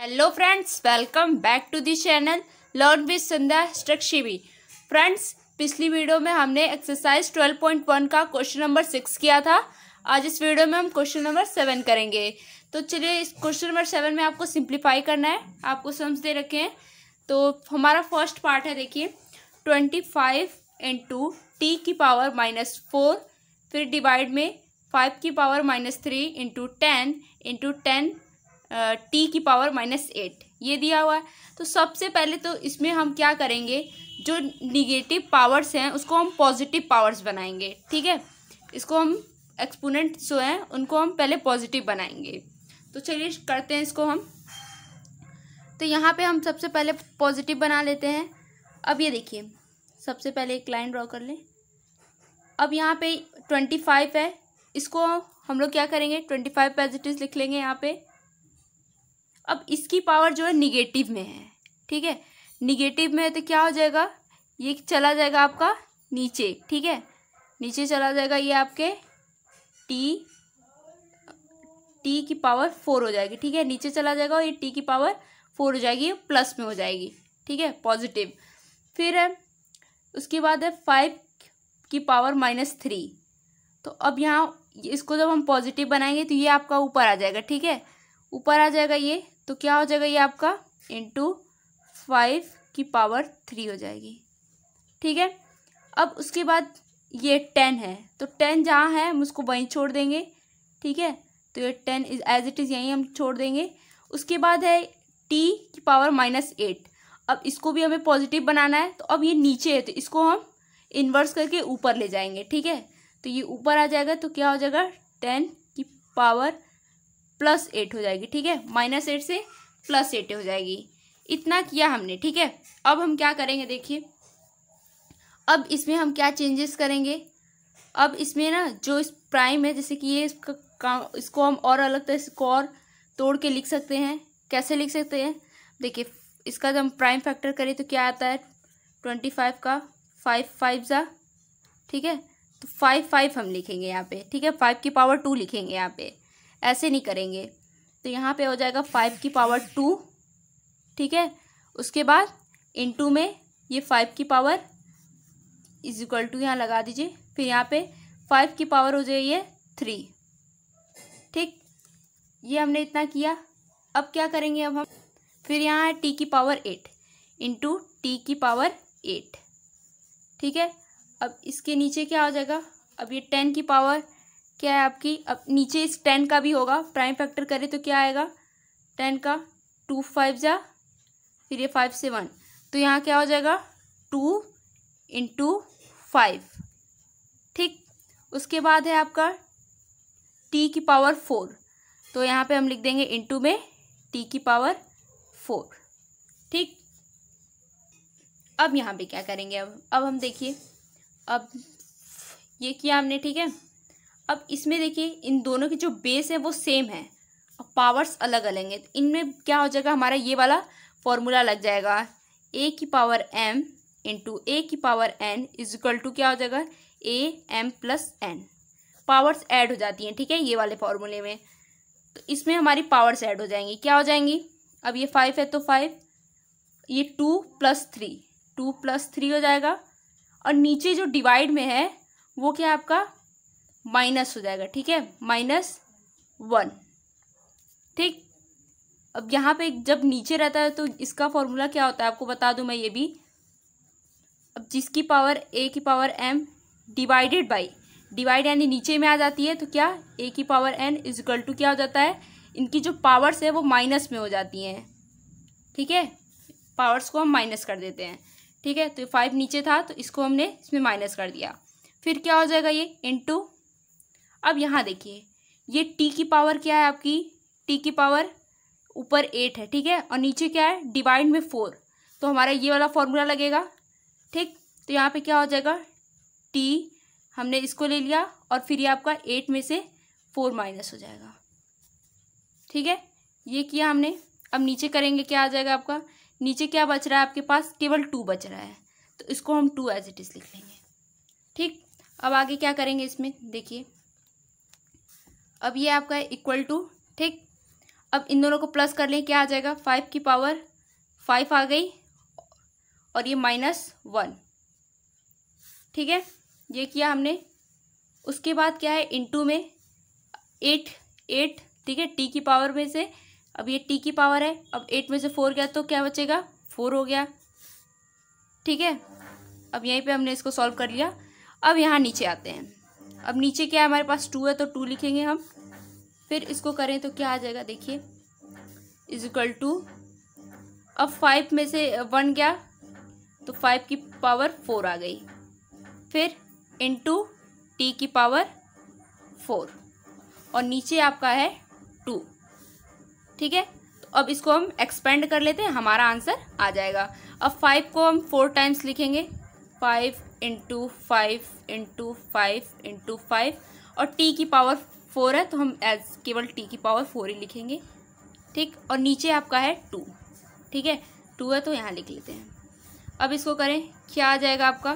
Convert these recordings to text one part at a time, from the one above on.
hello friends welcome back to the channel learn with Sandhya स्ट्रक्शिवी friends पिछली video में हमने एक्सरसाइज 12.1 का क्वेश्चन नंबर सिक्स किया था आज इस वीडियो में हम क्वेश्चन नंबर सेवन करेंगे तो चलिए इस क्वेश्चन नंबर सेवन में आपको सिंप्लीफाई करना है आपको रखे रखें तो हमारा फर्स्ट पार्ट है देखिए twenty five and two T की पावर माइनस फोर फिर डिवाइड में फाइव की power minus three into ten into ten T की पावर माइनस एट ये दिया हुआ है तो सबसे पहले तो इसमें हम क्या करेंगे जो निगेटिव पावर्स हैं उसको हम पॉजिटिव पावर्स बनाएंगे ठीक है इसको हम एक्सपोनेंट जो हैं उनको हम पहले पॉजिटिव बनाएंगे तो चलिए करते हैं इसको हम तो यहाँ पे हम सबसे पहले पॉजिटिव बना लेते हैं अब ये देखिए सबसे पहले एक लाइन ड्रॉ कर लें अब यहाँ पे ट्वेंटी फाइव है इसको हम लोग क्या करेंगे ट्वेंटी फाइव पॉजिटिव लिख लेंगे यहाँ पे अब इसकी पावर जो है निगेटिव में है ठीक है निगेटिव में है तो क्या हो जाएगा ये चला जाएगा आपका नीचे ठीक है नीचे चला जाएगा ये आपके टी टी की पावर फोर हो जाएगी ठीक है नीचे चला जाएगा और ये टी की पावर फोर हो जाएगी प्लस में हो जाएगी ठीक है पॉजिटिव फिर है उसके बाद है फाइव की पावर माइनस थ्री तो अब यहाँ इसको जब हम पॉजिटिव बनाएंगे तो ये आपका ऊपर आ जाएगा ठीक है ऊपर आ जाएगा ये तो क्या हो जाएगा ये आपका इंटू फाइव की पावर थ्री हो जाएगी ठीक है अब उसके बाद ये टेन है तो टेन जहाँ है हम उसको वहीं छोड़ देंगे ठीक है तो ये ten is as it is यहीं हम छोड़ देंगे उसके बाद है टी की पावर माइनस एट अब इसको भी हमें पॉजिटिव बनाना है तो अब ये नीचे है तो इसको हम इन्वर्स करके ऊपर ले जाएंगे ठीक है तो ये ऊपर आ जाएगा तो क्या हो जाएगा टेन की पावर प्लस एट हो जाएगी ठीक है माइनस एट से प्लस एट हो जाएगी इतना किया हमने ठीक है अब हम क्या करेंगे देखिए अब इसमें हम क्या चेंजेस करेंगे अब इसमें ना जो इस प्राइम है जैसे कि ये इसका इसको हम और अलग तरह इसको और तोड़ के लिख सकते हैं कैसे लिख सकते हैं देखिए इसका जब हम प्राइम फैक्टर करें तो क्या आता है ट्वेंटी फाइव का फाइव फाइव ज़ा ठीक है तो फाइव फाइव हम लिखेंगे यहाँ पे ठीक है फाइव की पावर टू लिखेंगे यहाँ पे ऐसे नहीं करेंगे तो यहाँ पे हो जाएगा फाइव की पावर टू ठीक है उसके बाद इनटू में ये फाइव की पावर इज इक्वल टू यहाँ लगा दीजिए फिर यहाँ पे फाइव की पावर हो जाए ये थ्री ठीक ये हमने इतना किया अब क्या करेंगे अब हम फिर यहाँ है टी की पावर एट इंटू टी की पावर एट ठीक है अब इसके नीचे क्या हो जाएगा अब ये टेन की पावर क्या है आपकी अब नीचे इस टेन का भी होगा प्राइम फैक्टर करें तो क्या आएगा टेन का टू फाइव जा फिर ये फाइव से वन तो यहाँ क्या हो जाएगा टू इंटू फाइव ठीक उसके बाद है आपका टी की पावर फोर तो यहाँ पे हम लिख देंगे इंटू में टी की पावर फोर ठीक अब यहाँ पे क्या करेंगे अब अब हम देखिए अब ये किया हमने ठीक है अब इसमें देखिए इन दोनों की जो बेस है वो सेम है और पावर्स अलग अलग हैं तो इनमें क्या हो जाएगा हमारा ये वाला फॉर्मूला लग जाएगा ए की पावर एम इंटू ए की पावर एन इजिकल टू क्या हो जाएगा A M plus N powers add हो जाती हैं ठीक है ये वाले फॉर्मूले में तो इसमें हमारी पावर्स ऐड हो जाएंगी क्या हो जाएंगी अब ये फाइव है तो फाइव ये two plus three two plus three हो जाएगा और नीचे जो डिवाइड में है वो क्या आपका माइनस हो जाएगा ठीक है माइनस वन ठीक अब यहाँ पे जब नीचे रहता है तो इसका फॉर्मूला क्या होता है आपको बता दूँ मैं ये भी अब जिसकी पावर ए की power M divided by divide यानी नीचे में आ जाती है तो क्या ए की पावर एन इज टू क्या हो जाता है इनकी जो पावर्स है वो माइनस में हो जाती हैं ठीक है पावर्स को हम माइनस कर देते हैं ठीक है तो फाइव नीचे था तो इसको हमने इसमें माइनस कर दिया फिर क्या हो जाएगा ये इंटू अब यहाँ देखिए ये टी की पावर क्या है आपकी टी की पावर ऊपर एट है ठीक है और नीचे क्या है डिवाइड में फोर तो हमारा ये वाला फॉर्मूला लगेगा ठीक तो यहाँ पे क्या हो जाएगा टी हमने इसको ले लिया और फिर ये आपका एट में से फोर माइनस हो जाएगा ठीक है ये किया हमने अब नीचे करेंगे क्या आ जाएगा आपका नीचे क्या बच रहा है आपके पास केवल टू बच रहा है तो इसको हम टू एज इट इज़ लिख लेंगे ठीक अब आगे क्या करेंगे इसमें देखिए अब ये आपका है इक्वल टू ठीक अब इन दोनों को प्लस कर लें क्या आ जाएगा फाइव की पावर फाइव आ गई और ये माइनस वन ठीक है ये किया हमने उसके बाद क्या है टू में एट एट ठीक है टी की पावर में से अब ये टी की पावर है अब एट में से फोर गया तो क्या बचेगा फोर हो गया ठीक है अब यहीं पे हमने इसको सॉल्व कर लिया अब यहाँ नीचे आते हैं अब नीचे क्या है हमारे पास टू है तो टू लिखेंगे हम फिर इसको करें तो क्या आ जाएगा देखिए इज इक्वल टू अब फाइव में से वन uh, गया तो फाइव की पावर फोर आ गई फिर इंटू टी की पावर फोर और नीचे आपका है टू ठीक है तो अब इसको हम एक्सपेंड कर लेते हैं हमारा आंसर आ जाएगा अब फाइव को हम फोर टाइम्स लिखेंगे five into five into five into five और टी की पावर फोर है तो हम एज केवल टी की पावर फोर ही लिखेंगे ठीक और नीचे आपका है टू ठीक है टू है तो यहाँ लिख लेते हैं अब इसको करें क्या आ जाएगा आपका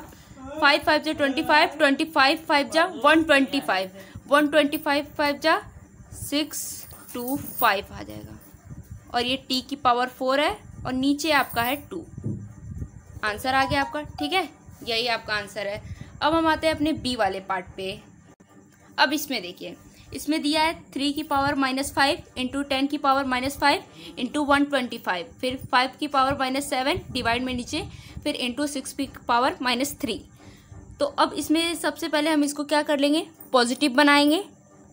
फाइव फाइव जा twenty five twenty five five जा one twenty five one twenty five five जा सिक्स टू फाइव आ जाएगा और ये टी की पावर फोर है और नीचे आपका है टू आंसर आ गया आपका ठीक है यही आपका आंसर है अब हम आते हैं अपने बी वाले पार्ट पे अब इसमें देखिए इसमें दिया है थ्री की power minus five into ten की power minus five into one twenty five फिर फाइव की पावर माइनस सेवन डिवाइड में नीचे फिर इंटू सिक्स की पावर माइनस थ्री तो अब इसमें सबसे पहले हम इसको क्या कर लेंगे पॉजिटिव बनाएंगे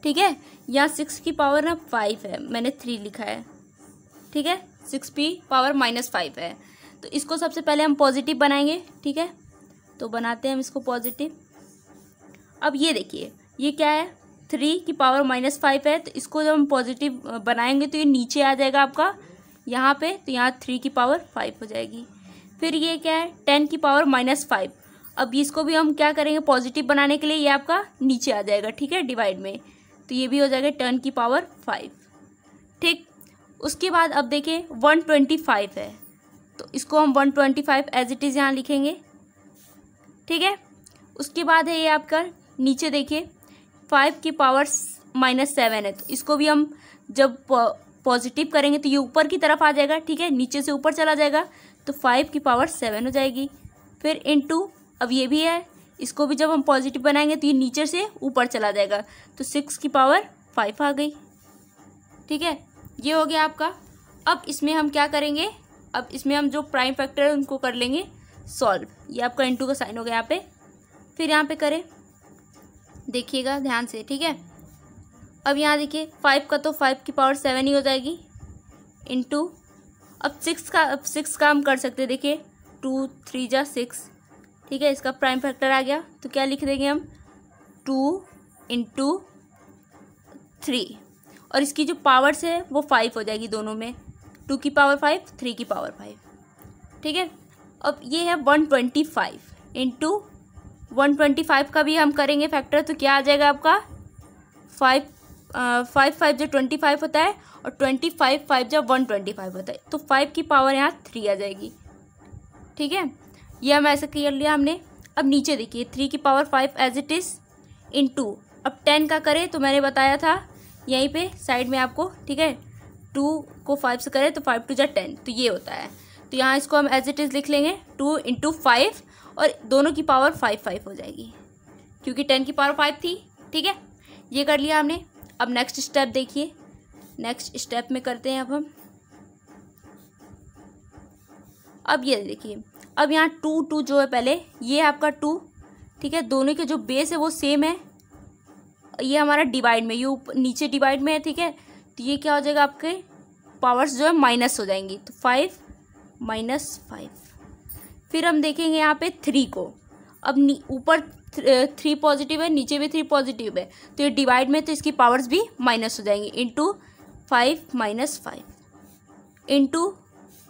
ठीक है यहाँ सिक्स की पावर ना फाइव है मैंने थ्री लिखा है ठीक है सिक्स की पावर माइनस फाइव है तो इसको सबसे पहले हम पॉजिटिव बनाएंगे ठीक है तो बनाते हैं हम इसको पॉजिटिव अब ये देखिए ये क्या है थ्री की पावर माइनस फाइव है तो इसको जब हम पॉजिटिव बनाएंगे तो ये नीचे आ जाएगा आपका यहाँ पे तो यहाँ थ्री की पावर फाइव हो जाएगी फिर ये क्या है टेन की पावर माइनस फाइव अब इसको भी हम क्या करेंगे पॉजिटिव बनाने के लिए ये आपका नीचे आ जाएगा ठीक है डिवाइड में तो ये भी हो जाएगा टेन की पावर फाइव ठीक उसके बाद अब देखें वन ट्वेंटी फाइव है तो इसको हम one twenty five as it is यहाँ लिखेंगे ठीक है उसके बाद है ये आपका नीचे देखिए फाइव की पावर माइनस सेवन है तो इसको भी हम जब पॉजिटिव करेंगे तो ये ऊपर की तरफ आ जाएगा ठीक है नीचे से ऊपर चला जाएगा तो फाइव की पावर सेवन हो जाएगी फिर इन टू अब ये भी है इसको भी जब हम पॉजिटिव बनाएंगे तो ये नीचे से ऊपर चला जाएगा तो सिक्स की पावर फाइव आ गई ठीक है ये हो गया आपका अब इसमें हम क्या करेंगे अब इसमें हम जो प्राइम फैक्टर है उनको कर लेंगे सॉल्व ये आपका इंटू का साइन हो गया यहाँ पे फिर यहाँ पे करें देखिएगा ध्यान से ठीक है अब यहाँ देखिए फाइव का तो फाइव की पावर सेवन ही हो जाएगी इंटू अब सिक्स का अब सिक्स का हम कर सकते हैं देखिए टू थ्री जा सिक्स ठीक है इसका प्राइम फैक्टर आ गया तो क्या लिख देंगे हम टू इंटू थ्री और इसकी जो पावर्स है वो फाइव हो जाएगी दोनों में टू की पावर फाइव थ्री की पावर फाइव ठीक है अब ये है one twenty five into one twenty five का भी हम करेंगे फैक्टर तो क्या आ जाएगा आपका फाइव फाइव फाइव जो ट्वेंटी फाइव होता है और ट्वेंटी फाइव फाइव जो वन ट्वेंटी फाइव होता है तो फाइव की पावर यहाँ थ्री आ जाएगी ठीक है ये हम ऐसा क्लियर लिया हमने अब नीचे देखिए थ्री की power five as it is into अब टेन का करें तो मैंने बताया था यहीं पे साइड में आपको ठीक है टू को फाइव से करें तो फाइव टू जा टेन तो ये होता है तो यहाँ इसको हम एज इट इज़ लिख लेंगे टू इंटू फाइव और दोनों की पावर फाइव फाइव हो जाएगी क्योंकि टेन की पावर फाइव थी ठीक है ये कर लिया हमने अब नेक्स्ट स्टेप देखिए नेक्स्ट स्टेप में करते हैं अब हम अब ये देखिए अब यहाँ टू टू जो है पहले ये है आपका टू ठीक है दोनों के जो बेस है वो सेम है ये हमारा डिवाइड में ये नीचे डिवाइड में है ठीक है तो ये क्या हो जाएगा आपके पावर्स जो है माइनस हो जाएंगी तो फाइव माइनस फाइव फिर हम देखेंगे यहाँ पे थ्री को अब ऊपर थ्री पॉजिटिव है नीचे भी थ्री पॉजिटिव है तो ये डिवाइड में तो इसकी पावर्स भी माइनस हो जाएंगी into five minus five into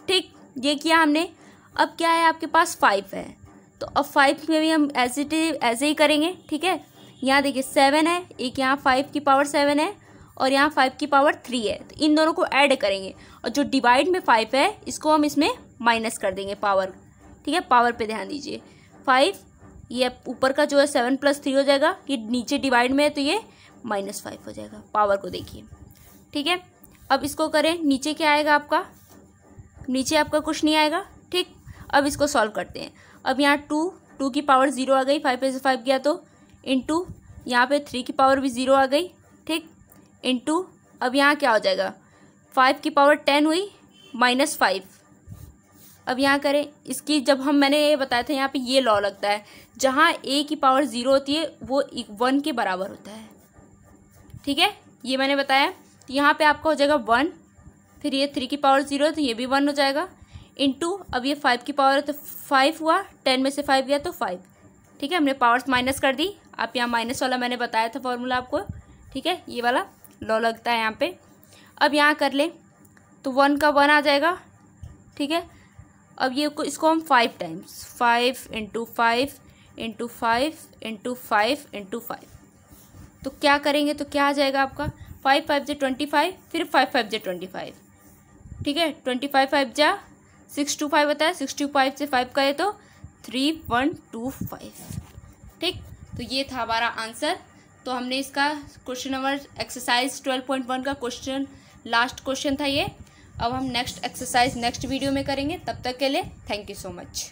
ठीक ये किया हमने अब क्या है आपके पास फाइव है तो अब फाइव में भी हम ऐसे ऐसे ही करेंगे ठीक है यहाँ देखिए सेवन है एक यहाँ फाइव की पावर सेवन है और यहाँ फाइव की पावर थ्री है तो इन दोनों को ऐड करेंगे और जो डिवाइड में फाइव है इसको हम इसमें माइनस कर देंगे पावर ठीक है पावर पे ध्यान दीजिए फाइव ये ऊपर का जो है सेवन प्लस थ्री हो जाएगा ये नीचे डिवाइड में है तो ये माइनस फाइव हो जाएगा पावर को देखिए ठीक है अब इसको करें नीचे क्या आएगा आपका नीचे आपका कुछ नहीं आएगा ठीक अब इसको सॉल्व करते हैं अब यहाँ टू टू की पावर ज़ीरो आ गई फाइव पे से फाइव गया तो इन टू यहाँ पर थ्री की पावर भी ज़ीरो आ गई ठीक इंटू अब यहाँ क्या हो जाएगा फाइव की पावर टेन हुई माइनस फाइव अब यहाँ करें इसकी जब हम मैंने ये बताया था यहाँ पे ये लॉ लगता है जहाँ ए की पावर ज़ीरो होती है वो वन के बराबर होता है ठीक है ये मैंने बताया तो यहाँ पे आपका हो जाएगा वन फिर ये थ्री की पावर ज़ीरो तो ये भी वन हो जाएगा इंटू अब ये फाइव की पावर है तो फाइव हुआ टेन में से फाइव गया तो फाइव ठीक है हमने पावर्स माइनस कर दी आप यहाँ माइनस वाला मैंने बताया था फॉर्मूला आपको ठीक है ये वाला लॉ लगता है यहाँ पे अब यहाँ कर ले तो वन का वन आ जाएगा ठीक है अब ये इसको हम five times five into five into five into five into five तो क्या करेंगे तो क्या आ जाएगा आपका फाइव फाइव जे ट्वेंटी फाइव फिर फाइव फाइव जे ट्वेंटी फाइव ठीक है ट्वेंटी फाइव फाइव जा सिक्स टू फाइव बताया सिक्स टू फाइव से फाइव करें तो थ्री वन टू फाइव ठीक तो ये था हमारा आंसर तो हमने इसका question number exercise twelve point one का क्वेश्चन लास्ट क्वेश्चन था ये अब हम नेक्स्ट एक्सरसाइज नेक्स्ट वीडियो में करेंगे तब तक के लिए थैंक यू सो मच